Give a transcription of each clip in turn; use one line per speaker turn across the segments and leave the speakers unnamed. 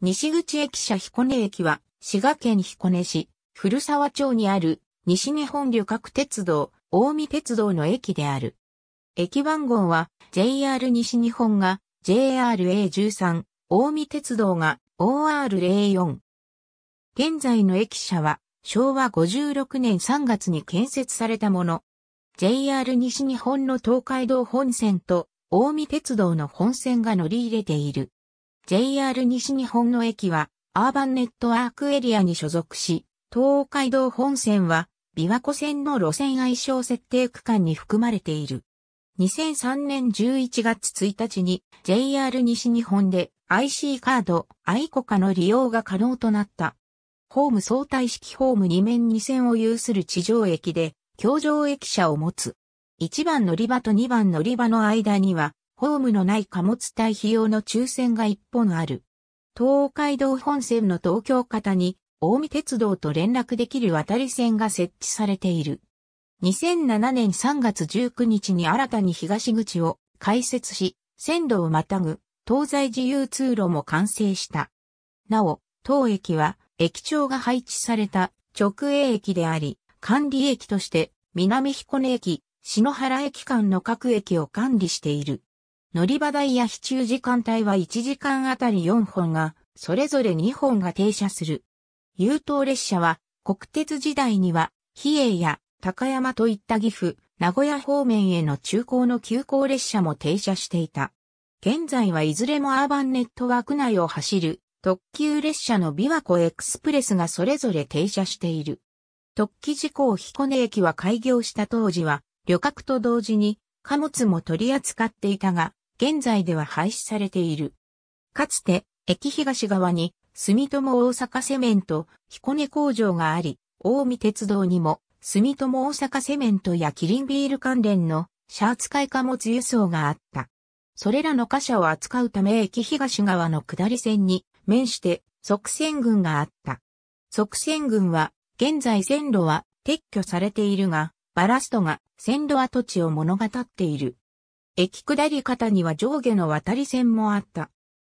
西口駅舎彦根駅は、滋賀県彦根市、古沢町にある、西日本旅客鉄道、大見鉄道の駅である。駅番号は、JR 西日本が、JRA13、大見鉄道が、OR04。現在の駅舎は、昭和56年3月に建設されたもの。JR 西日本の東海道本線と、大見鉄道の本線が乗り入れている。JR 西日本の駅は、アーバンネットワークエリアに所属し、東海道本線は、琵琶湖線の路線愛称設定区間に含まれている。2003年11月1日に JR 西日本で IC カード、アイコカの利用が可能となった。ホーム相対式ホーム2面2線を有する地上駅で、橋上駅舎を持つ。1番乗り場と2番乗り場の間には、ホームのない貨物対比用の抽選が一本ある。東海道本線の東京方に、大見鉄道と連絡できる渡り線が設置されている。2007年3月19日に新たに東口を開設し、線路をまたぐ東西自由通路も完成した。なお、当駅は駅長が配置された直営駅であり、管理駅として南彦根駅、篠原駅間の各駅を管理している。乗り場台や非中時間帯は1時間あたり4本が、それぞれ2本が停車する。優等列車は、国鉄時代には、比叡や高山といった岐阜、名古屋方面への中高の急行列車も停車していた。現在はいずれもアーバンネットワーク内を走る特急列車の琵琶湖エクスプレスがそれぞれ停車している。特急事故彦根駅は開業した当時は旅客と同時に貨物も取り扱っていたが、現在では廃止されている。かつて、駅東側に、住友大阪セメント、彦根工場があり、大見鉄道にも、住友大阪セメントやキリンビール関連のシャーツ買貨物輸送があった。それらの貨車を扱うため駅東側の下り線に面して側線群があった。側線群は、現在線路は撤去されているが、バラストが線路跡地を物語っている。駅下り方には上下の渡り線もあった。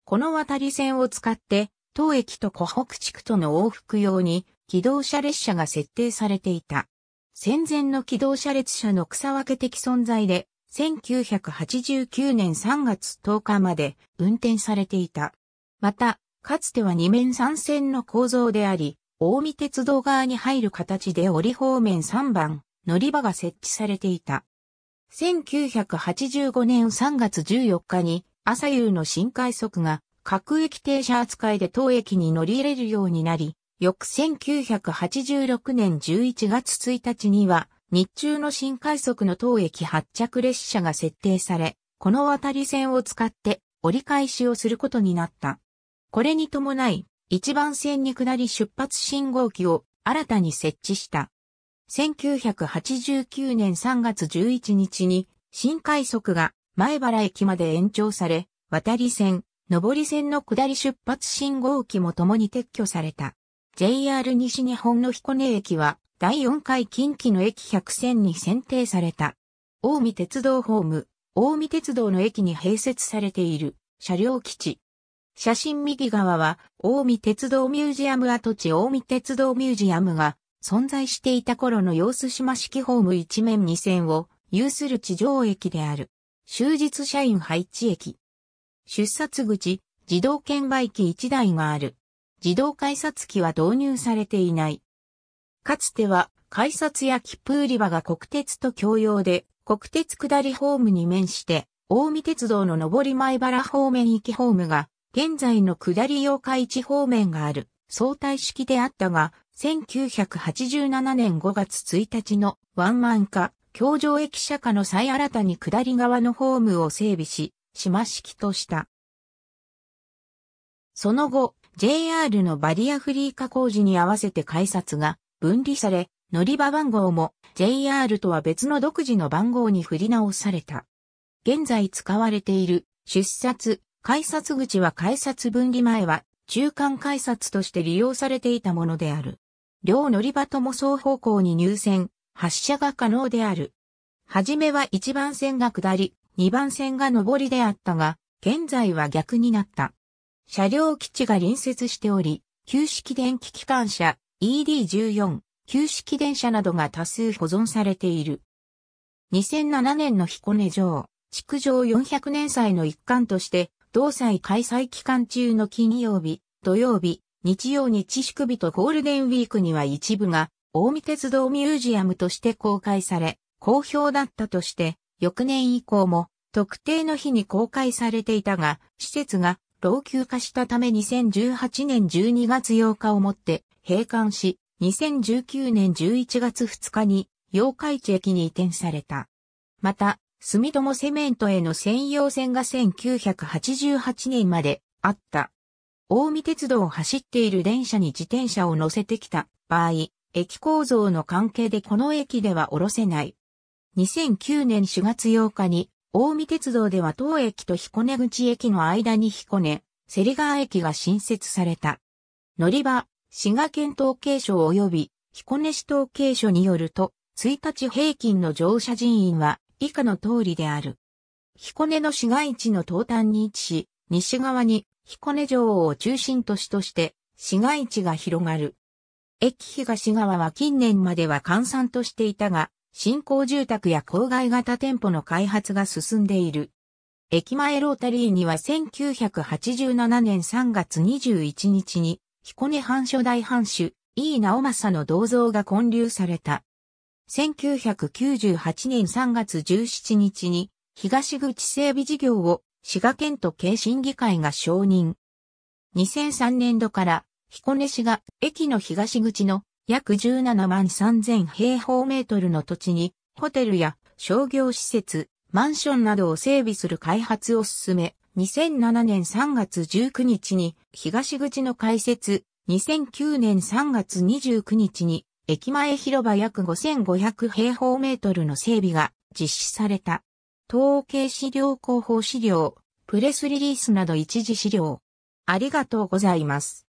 この渡り線を使って、当駅と湖北地区との往復用に、機動車列車が設定されていた。戦前の機動車列車の草分け的存在で、1989年3月10日まで運転されていた。また、かつては二面三線の構造であり、大見鉄道側に入る形で折方面3番、乗り場が設置されていた。1985年3月14日に、朝夕の新快速が各駅停車扱いで当駅に乗り入れるようになり、翌1986年11月1日には、日中の新快速の当駅発着列車が設定され、この渡り線を使って折り返しをすることになった。これに伴い、一番線に下り出発信号機を新たに設置した。1989年3月11日に新快速が前原駅まで延長され、渡り線、上り線の下り出発信号機も共に撤去された。JR 西日本の彦根駅は第4回近畿の駅100選に選定された。大見鉄道ホーム、大見鉄道の駅に併設されている車両基地。写真右側は、大見鉄道ミュージアム跡地大見鉄道ミュージアムが存在していた頃の様子島式ホーム一面二線を有する地上駅である。終日社員配置駅。出札口、自動券売機1台がある。自動改札機は導入されていない。かつては、改札や切符売り場が国鉄と共用で、国鉄下りホームに面して、大見鉄道の上り前原方面行きホームが、現在の下り八日地方面がある、相対式であったが、1987年5月1日のワンマン化、京城駅舎下の際新たに下り側のホームを整備し、島式とした。その後、JR のバリアフリー化工事に合わせて改札が分離され、乗り場番号も JR とは別の独自の番号に振り直された。現在使われている出札、改札口は改札分離前は中間改札として利用されていたものである。両乗り場とも双方向に入線、発車が可能である。はじめは1番線が下り、2番線が上りであったが、現在は逆になった。車両基地が隣接しており、旧式電気機関車 ED14、旧式電車などが多数保存されている。2007年の彦根城、築城400年祭の一環として、同祭開催期間中の金曜日、土曜日、日曜日祝日とゴールデンウィークには一部が、大見鉄道ミュージアムとして公開され、好評だったとして、翌年以降も、特定の日に公開されていたが、施設が老朽化したため2018年12月8日をもって閉館し、2019年11月2日に妖怪地駅に移転された。また、住友セメントへの専用線が1988年まであった。大見鉄道を走っている電車に自転車を乗せてきた場合、駅構造の関係でこの駅では降ろせない。2009年4月8日に、大見鉄道では当駅と彦根口駅の間に彦根、ガ川駅が新設された。乗り場、滋賀県統計省及び彦根市統計所によると、1日平均の乗車人員は以下の通りである。彦根の市街地の東端に位置し、西側に彦根城を中心都市として市街地が広がる。駅東側は近年までは閑散としていたが、新興住宅や郊外型店舗の開発が進んでいる。駅前ロータリーには1987年3月21日に、彦根藩初代藩主、井伊直政の銅像が建立された。1998年3月17日に、東口整備事業を滋賀県都県審議会が承認。2003年度から彦根市が駅の東口の約17万3000平方メートルの土地にホテルや商業施設、マンションなどを整備する開発を進め、2007年3月19日に東口の開設、2009年3月29日に駅前広場約5500平方メートルの整備が実施された。統計資料広報資料、プレスリリースなど一時資料。ありがとうございます。